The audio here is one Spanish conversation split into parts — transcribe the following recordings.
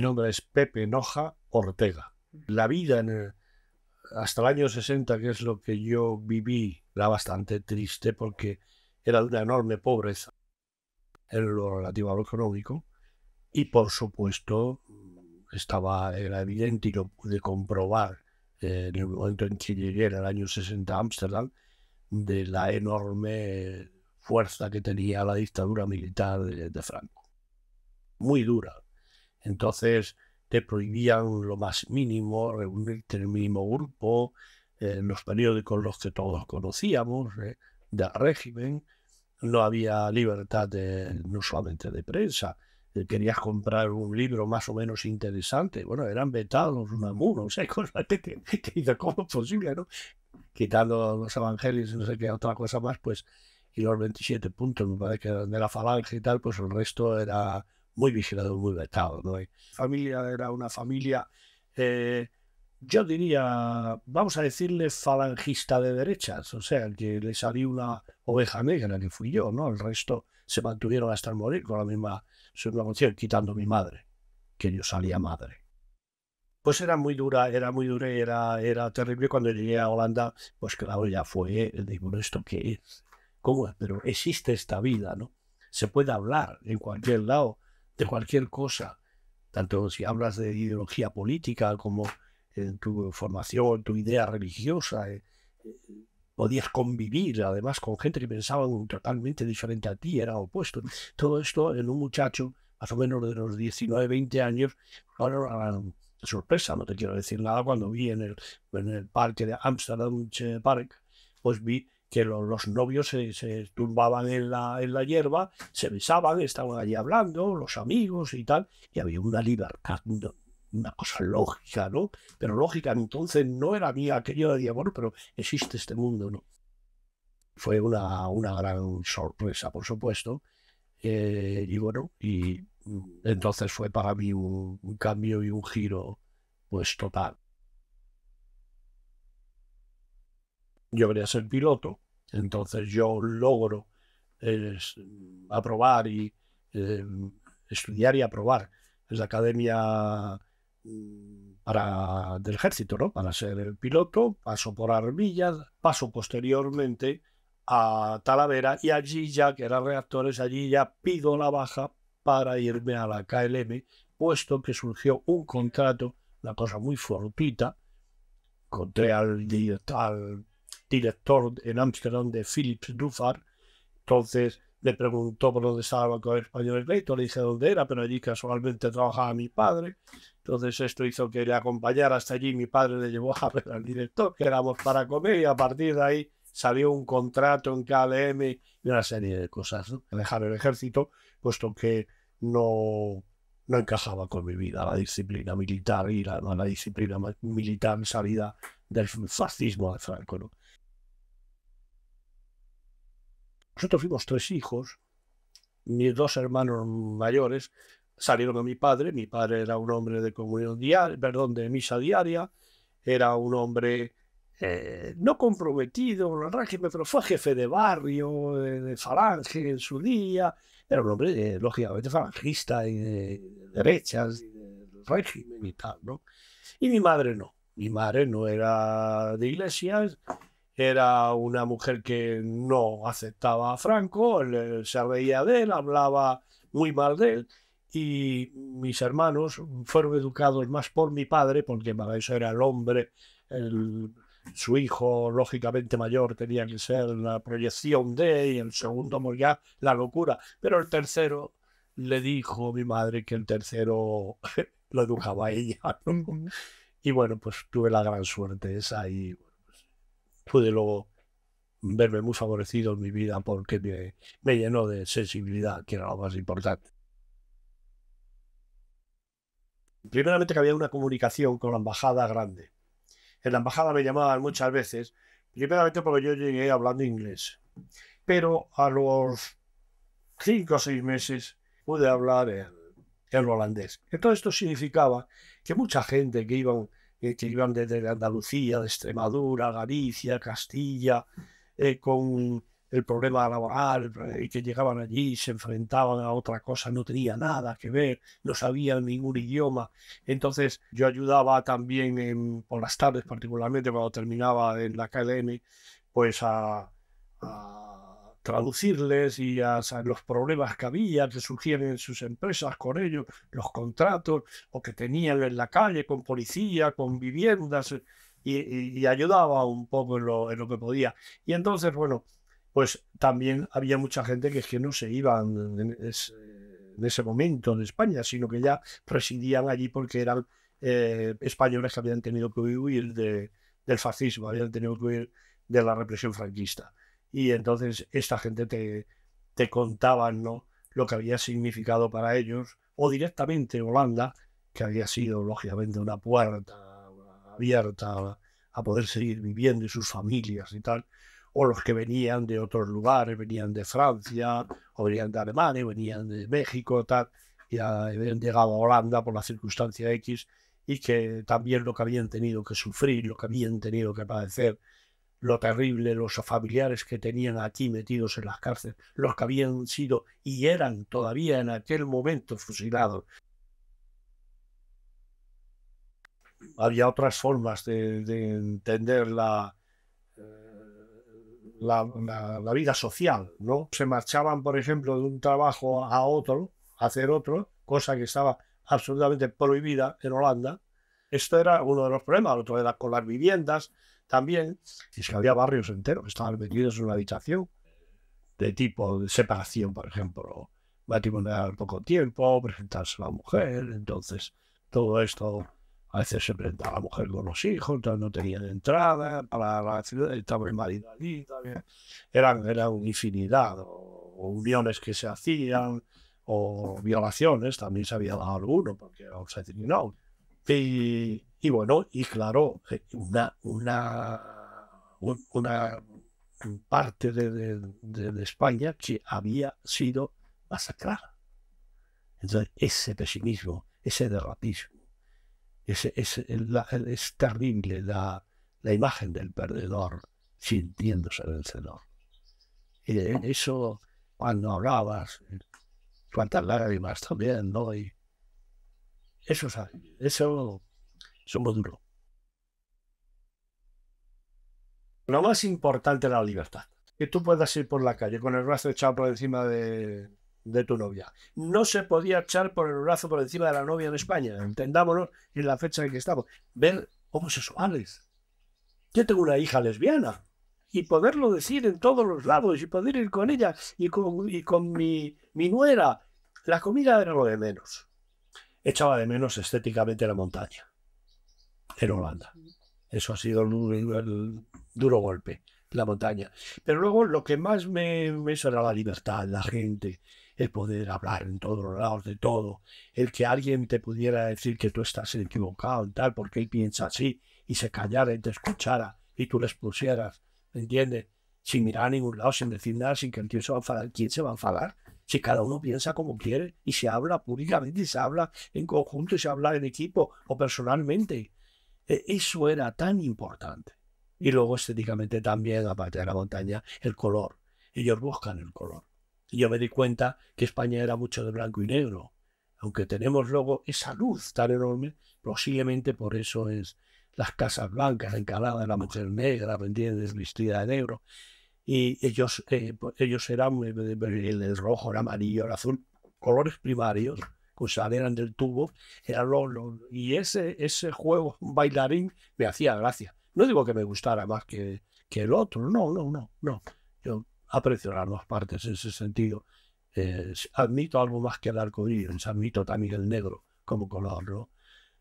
Mi nombre es Pepe Noja Ortega. La vida hasta el año 60, que es lo que yo viví, era bastante triste porque era de una enorme pobreza en lo relativo a lo económico. Y por supuesto, estaba, era evidente y lo pude comprobar eh, en el momento en que llegué en el año 60 a Ámsterdam, de la enorme fuerza que tenía la dictadura militar de Franco. Muy dura, entonces te prohibían lo más mínimo, reunirte en el mínimo grupo, eh, en los periódicos los que todos conocíamos, eh, de del régimen, no había libertad de, no solamente de prensa, eh, querías comprar un libro más o menos interesante, bueno, eran vetados, los mamuros, o sea, cosas que, ¿cómo es posible, no? Quitando los evangelios y no sé qué otra cosa más, pues, y los 27 puntos, me parece que de la falange y tal, pues el resto era muy vigilado, muy vetado. ¿no? Familia era una familia, eh, yo diría, vamos a decirle falangista de derechas, o sea, que le salió una oveja negra que fui yo, ¿no? El resto se mantuvieron hasta el morir con la misma quitando mi madre, que yo salía madre. Pues era muy dura, era muy dura y era, era terrible. Cuando llegué a Holanda, pues claro, ya fue, digo, ¿esto qué es? ¿Cómo? Pero existe esta vida, ¿no? Se puede hablar en cualquier lado de cualquier cosa, tanto si hablas de ideología política como en tu formación, tu idea religiosa, eh, eh, podías convivir además con gente que pensaba totalmente diferente a ti, era opuesto. Todo esto en un muchacho más o menos de los 19, 20 años, ahora sorpresa, no te quiero decir nada, cuando vi en el, en el parque de Amsterdam, eh, Park, pues vi que los novios se, tumbaban en la, en la, hierba, se besaban, estaban allí hablando, los amigos y tal, y había una libertad, una, cosa lógica, ¿no? Pero lógica, entonces no era mía aquello de bueno, pero existe este mundo, ¿no? Fue una, una gran sorpresa, por supuesto, eh, y bueno, y entonces fue para mí un, un cambio y un giro, pues total. yo quería ser piloto, entonces yo logro eh, aprobar y eh, estudiar y aprobar. en la academia mm, para, del ejército, ¿no? Para ser el piloto, paso por Armillas, paso posteriormente a Talavera y allí ya, que era reactores, allí ya pido la baja para irme a la KLM, puesto que surgió un contrato, una cosa muy fortuita, encontré al, al director en Ámsterdam de Philips Dufar. Entonces le preguntó por dónde estaba el Español le dije dónde era, pero allí casualmente trabajaba mi padre. Entonces esto hizo que le acompañara hasta allí, mi padre le llevó a ver al director, que éramos para comer y a partir de ahí salió un contrato en KLM y una serie de cosas. ¿no? Dejar el ejército, puesto que no, no encajaba con mi vida, la disciplina militar y la, la disciplina militar salida del fascismo de Franco. ¿no? Nosotros fuimos tres hijos, mis dos hermanos mayores salieron de mi padre, mi padre era un hombre de comunión diaria, perdón, de misa diaria, era un hombre eh, no comprometido, pero fue jefe de barrio, de falange en su día, era un hombre eh, lógicamente falangista y de derechas y régimen y tal, Y mi madre no, mi madre no era de iglesias, era una mujer que no aceptaba a Franco, se reía de él, hablaba muy mal de él y mis hermanos fueron educados más por mi padre, porque para eso era el hombre, su hijo lógicamente mayor tenía que ser la proyección de, y el segundo pues ya la locura, pero el tercero le dijo a mi madre que el tercero lo educaba a ella. Y bueno, pues tuve la gran suerte esa y pude luego verme muy favorecido en mi vida porque me, llenó de sensibilidad, que era lo más importante. Primeramente que había una comunicación con la embajada grande. En la embajada me llamaban muchas veces, primeramente porque yo llegué hablando inglés. Pero a los cinco o seis meses pude hablar en holandés. Entonces esto significaba que mucha gente que iban que iban desde Andalucía, de Extremadura, Galicia, Castilla, eh, con el problema laboral, y eh, que llegaban allí, se enfrentaban a otra cosa, no tenía nada que ver, no sabían ningún idioma. Entonces yo ayudaba también por las tardes, particularmente cuando terminaba en la academia pues a traducirles y a, los problemas que había, que surgían en sus empresas con ellos, los contratos, o que tenían en la calle con policía, con viviendas, eh, y, ayudaba un poco en lo, que podía. Y entonces, bueno, pues también había mucha gente que es que no se iban en ese, momento en España, sino que ya residían allí porque eran eh, españoles que habían tenido que huir del fascismo, habían tenido que huir de la represión franquista y entonces esta gente te, te contaban lo que había significado para ellos, o directamente Holanda, que había sido lógicamente una puerta abierta a poder seguir viviendo y sus familias y tal, o los que venían de otros lugares, venían de Francia, o venían de Alemania, venían de México, tal, y habían llegado a Holanda por la circunstancia X, y que también lo que habían tenido que sufrir, lo que habían tenido que padecer, lo terrible, los familiares que tenían aquí metidos en las cárceles, los que habían sido y eran todavía en aquel momento fusilados. Había otras formas de, entender eh, la, la, vida social, ¿no? Se marchaban, por ejemplo, de un trabajo a otro, a hacer otro, cosa que estaba absolutamente prohibida en Holanda. Esto era uno de los problemas, otro era con las viviendas, también, es que había barrios enteros que estaban metidos en una habitación de tipo de separación, por ejemplo, matrimonial poco tiempo, presentarse a la mujer, entonces todo esto a veces se presentaba la mujer con los hijos, entonces no tenían entrada para la ciudad, estaba el marido allí también. Eran, eran infinidad, o, uniones que se hacían, o violaciones, también se había dado alguno, porque vamos a decir, no. Y y bueno, y claro, una, una, una parte de, España que había sido masacrada. Entonces, ese pesimismo, ese derrapismo, ese, es terrible la, la, imagen del perdedor sintiéndose vencedor. Y eso, cuando hablabas, cuántas lágrimas también, ¿no? Y eso, eso somos duros. Lo más importante es la libertad. Que tú puedas ir por la calle con el brazo echado por encima de, tu novia. No se podía echar por el brazo por encima de la novia en España, entendámonos, en la fecha en que estamos. Ver homosexuales. Yo tengo una hija lesbiana y poderlo decir en todos los lados y poder ir con ella y con, mi nuera. La comida era lo de menos. Echaba de menos estéticamente la montaña en Holanda. Eso ha sido el, duro golpe, la montaña. Pero luego lo que más me, me era la libertad, la gente, el poder hablar en todos los lados de todo, el que alguien te pudiera decir que tú estás equivocado en tal, porque él piensa así, y se callara y te escuchara, y tú les pusieras, ¿me entiendes? Sin mirar a ningún lado, sin decir nada, sin que el tío se va a enfadar. ¿Quién se va a enfadar? Si cada uno piensa como quiere y se habla públicamente, y se habla en conjunto, y se habla en equipo o personalmente. E, eso era tan importante. Y mm. luego estéticamente también, aparte de la montaña, el color. Ellos buscan el color. Y yo me di cuenta que España era mucho de blanco y negro. Aunque tenemos luego esa luz tan enorme, posiblemente por eso es las casas blancas encaladas, la mujer negra, pendiente de negro. Y ellos, eh, pues, ellos eran eh, el rojo, el amarillo, el azul, colores primarios eran pues, del tubo, era lo, y ese, ese juego bailarín me hacía gracia. No digo que me gustara más que, que el otro, no, no, no, no. Yo aprecio las dos partes en ese sentido. Eh, admito algo más que el arco iris, admito también el negro como color, ¿no?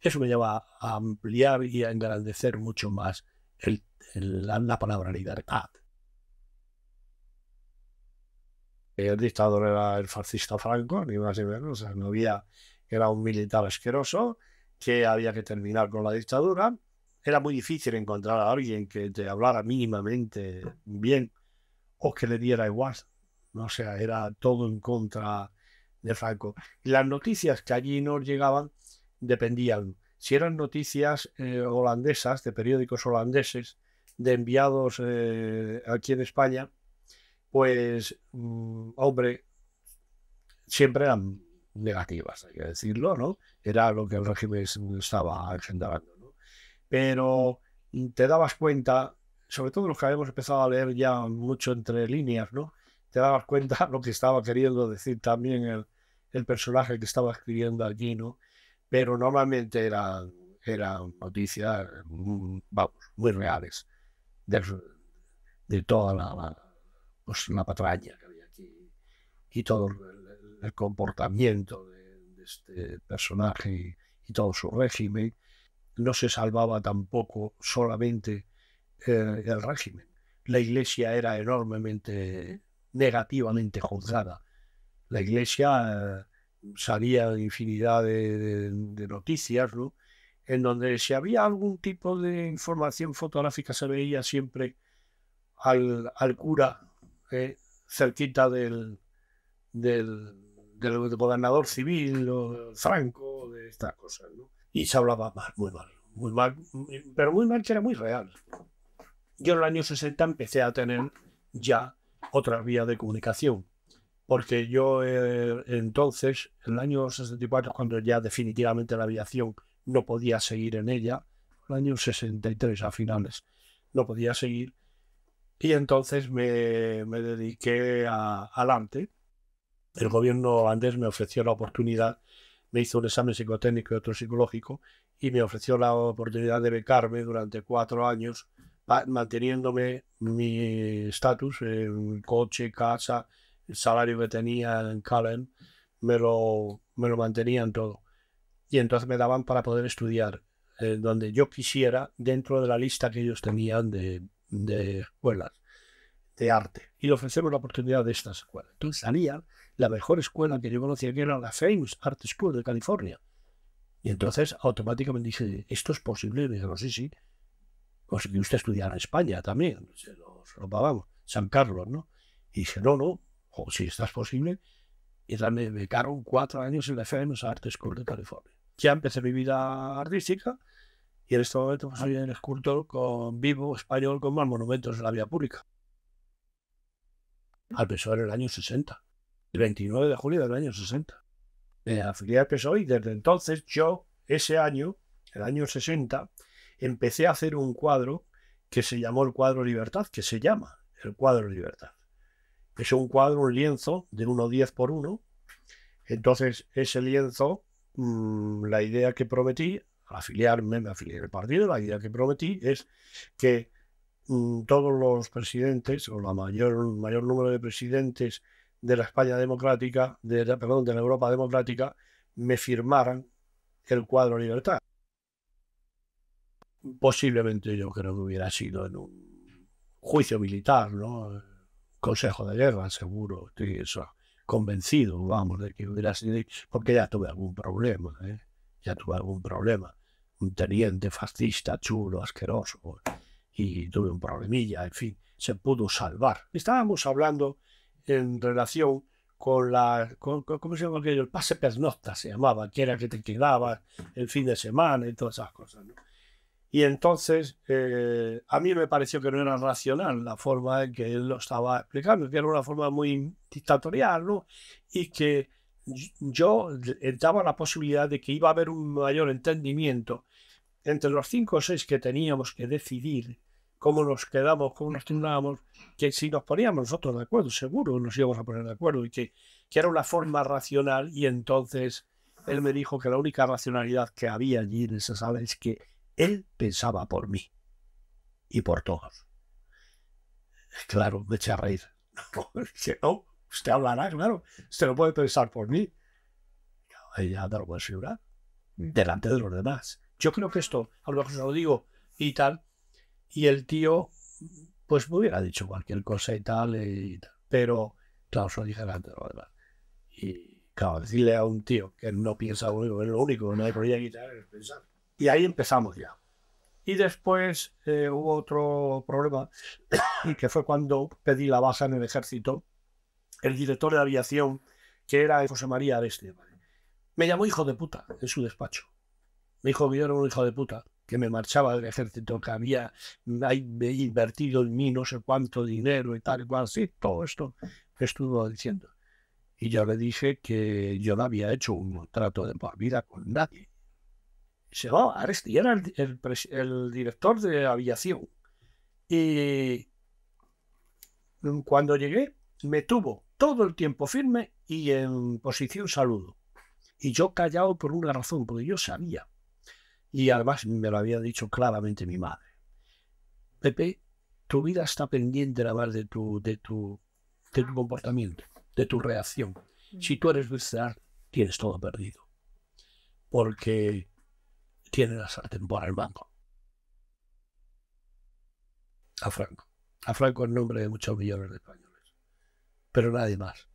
Eso me lleva a ampliar y a engrandecer mucho más la palabra libertad. el dictador era el fascista Franco, ni más ni menos, sea, no había, era un militar asqueroso, que había que terminar con la dictadura. Era muy difícil encontrar a alguien que te hablara mínimamente bien o que le diera igual. No sea, era todo en contra de Franco. las noticias que allí nos llegaban dependían. Si eran noticias eh, holandesas, de periódicos holandeses, de enviados eh, aquí en España, pues, mm, hombre, siempre eran negativas, hay que decirlo, ¿no? Era lo que el régimen estaba agendando, ¿no? Pero te dabas cuenta, sobre todo los que habíamos empezado a leer ya mucho entre líneas, ¿no? Te dabas cuenta lo que estaba queriendo decir también el, personaje que estaba escribiendo allí, ¿no? Pero normalmente eran, noticias, mm, vamos, muy reales de, de toda la pues la patraña que había aquí y todo el, comportamiento de, este personaje y, todo su régimen. No se salvaba tampoco solamente eh, el régimen. La iglesia era enormemente negativamente juzgada. La iglesia eh, salía infinidad de, noticias, ¿no? en donde si había algún tipo de información fotográfica se veía siempre al cura cerquita del, del, gobernador civil o Franco, de estas cosas, Y se hablaba mal, muy mal, muy pero muy mal que era muy real. Yo en el año 60 empecé a tener ya otra vía de comunicación, porque yo eh, entonces, en el año 64, cuando ya definitivamente la aviación no podía seguir en ella, el año 63 a finales, no podía seguir, y entonces me, dediqué a, al El gobierno holandés me ofreció la oportunidad, me hizo un examen psicotécnico y otro psicológico, y me ofreció la oportunidad de becarme durante cuatro años, manteniéndome mi estatus, en coche, casa, el salario que tenía en Calen, me lo, me lo mantenían todo. Y entonces me daban para poder estudiar eh, donde yo quisiera dentro de la lista que ellos tenían de, de escuelas de arte y le ofrecemos la oportunidad de esta escuela. Entonces salía la mejor escuela que yo conocía, que era la Famous Art School de California. Y entonces automáticamente dije, ¿esto es posible? Y me dijeron, sí, sí. Pues que usted estudiar en España también, se lo, San Carlos, ¿no? Y dije, no, no, o si estás posible. Y me becaron cuatro años en la Famous Art School de California. Ya empecé mi vida artística y en este momento pues, soy el escultor con vivo español con más monumentos en la vía pública. Al PSOE en el año 60, el 29 de julio del año 60. Me afilié al PSOE y desde entonces yo, ese año, el año 60, empecé a hacer un cuadro que se llamó el cuadro Libertad, que se llama el cuadro Libertad. Es un cuadro, un lienzo de 1,10 por 1. Entonces, ese lienzo, mm, la idea que prometí afiliarme, me afilié al partido, la idea que prometí es que mm, todos los presidentes, o la mayor, mayor número de presidentes de la España democrática, de, perdón, de la Europa democrática, me firmaran el cuadro Libertad. Posiblemente yo creo que hubiera sido en un juicio militar, ¿no? Consejo de guerra, seguro, estoy eso, convencido, vamos, de que hubiera sido, porque ya tuve algún problema, ¿eh? ya tuve algún problema teniente fascista chulo, asqueroso, y tuve un problemilla, en fin, se pudo salvar. Estábamos hablando en relación con la, ¿cómo se llama aquello? El pase pernocta se llamaba, que era que te quedabas el fin de semana y todas esas cosas, Y entonces eh, a mí me pareció que no era racional la forma en que él lo estaba explicando, que era una forma muy dictatorial, ¿no? Y que yo daba la posibilidad de que iba a haber un mayor entendimiento entre los cinco o seis que teníamos que decidir cómo nos quedamos, cómo nos turnábamos, que si nos poníamos nosotros de acuerdo, seguro nos íbamos a poner de acuerdo y que, que era una forma racional y entonces él me dijo que la única racionalidad que había allí en esa sala es que él pensaba por mí y por todos. Claro, me eché a reír. No, no, usted hablará, claro. Usted lo puede pensar por mí. Ella no lo puede asegurar delante de los demás yo creo que esto, a lo mejor se lo digo y tal. Y el tío, pues me hubiera dicho cualquier cosa y tal, pero claro, se lo dije antes. Y claro, decirle a un tío que no piensa único, es lo único, no hay por qué quitar, es pensar. Y ahí empezamos ya. Y después eh, hubo otro problema, y que fue cuando pedí la baja en el ejército. El director de aviación, que era José María Areste, me llamó hijo de puta en su despacho. Me dijo que yo era un hijo de puta, que me marchaba del ejército, que había invertido en mí no sé cuánto dinero y tal y cual, sí, todo esto que estuvo diciendo. Y yo le dije que yo no había hecho un trato de por vida con nadie. Se va a era el, el director de aviación. Y cuando llegué, me tuvo todo el tiempo firme y en posición saludo. Y yo callado por una razón, porque yo sabía y además me lo había dicho claramente mi madre. Pepe, tu vida está pendiente además de tu, de tu, tu comportamiento, de tu reacción. Mm. Si tú eres visceral, tienes todo perdido. Porque tiene la sartén por el banco. A Franco. A Franco en nombre de muchos millones de españoles. Pero nadie más.